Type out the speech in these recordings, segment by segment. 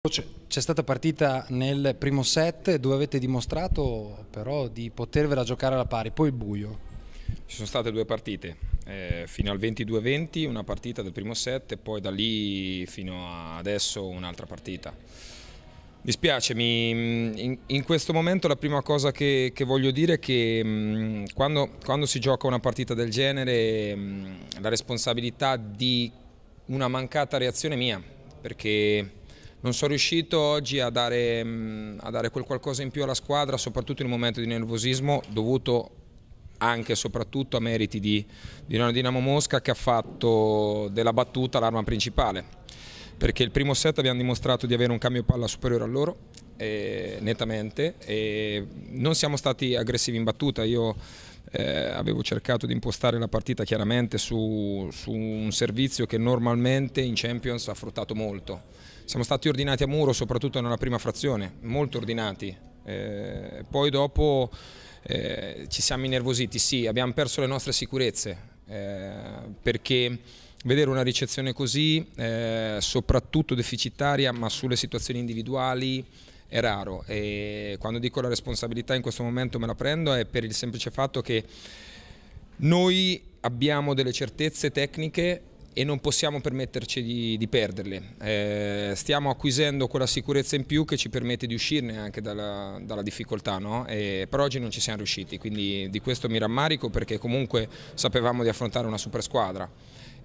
C'è stata partita nel primo set dove avete dimostrato però di potervela giocare alla pari, poi il buio. Ci sono state due partite, eh, fino al 22-20 una partita del primo set e poi da lì fino a adesso un'altra partita. Dispiace, in, in, questo momento la prima cosa che, che voglio dire è che mh, mm, quando, quando, si gioca una partita del genere mh, mm, la responsabilità di una mancata reazione è mia, perché non sono riuscito oggi a dare, mm, a dare quel qualcosa in più alla squadra, soprattutto in un momento di nervosismo dovuto anche e soprattutto a meriti di, di una Dinamo Mosca che ha fatto della battuta l'arma principale perché il primo set abbiamo dimostrato di avere un cambio palla superiore a loro eh, nettamente e non siamo stati aggressivi in battuta io eh, avevo cercato di impostare la partita chiaramente su, su un servizio che normalmente in Champions ha fruttato molto siamo stati ordinati a muro soprattutto nella prima frazione, molto ordinati. Eh, poi dopo eh, ci siamo innervositi, sì, abbiamo perso le nostre sicurezze eh, perché vedere una ricezione così, eh, soprattutto deficitaria, ma sulle situazioni individuali, è raro e quando dico la responsabilità in questo momento me la prendo è per il semplice fatto che noi abbiamo delle certezze tecniche e non possiamo permetterci di, di perderle. Eh, stiamo acquisendo quella sicurezza in più che ci permette di uscirne anche dalla, dalla difficoltà, no? e, per oggi non ci siamo riusciti, quindi di questo mi rammarico perché comunque sapevamo di affrontare una super squadra.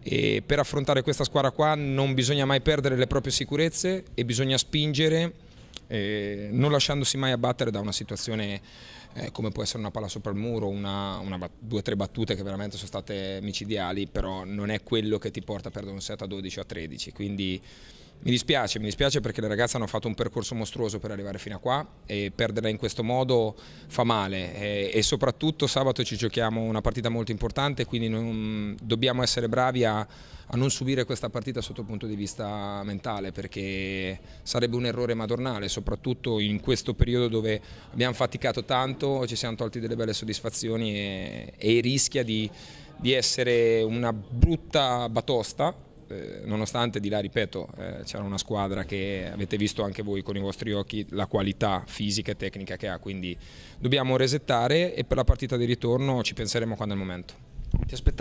E per affrontare questa squadra qua non bisogna mai perdere le proprie sicurezze e bisogna spingere eh, non lasciandosi mai abbattere da una situazione eh, come può essere una palla sopra il muro, una, una, due o tre battute che veramente sono state micidiali, però non è quello che ti porta a perdere un set a 12 o a 13, quindi mi dispiace, mi dispiace perché le ragazze hanno fatto un percorso mostruoso per arrivare fino a qua e perderla in questo modo fa male e, e soprattutto sabato ci giochiamo una partita molto importante quindi non, dobbiamo essere bravi a, a, non subire questa partita sotto il punto di vista mentale perché sarebbe un errore madornale soprattutto in questo periodo dove abbiamo faticato tanto, ci siamo tolti delle belle soddisfazioni e, e rischia di, di essere una brutta batosta eh, nonostante di là, ripeto, eh, c'era una squadra che avete visto anche voi con i vostri occhi la qualità fisica e tecnica che ha, quindi dobbiamo resettare e per la partita di ritorno ci penseremo quando è il momento. Ti aspettavo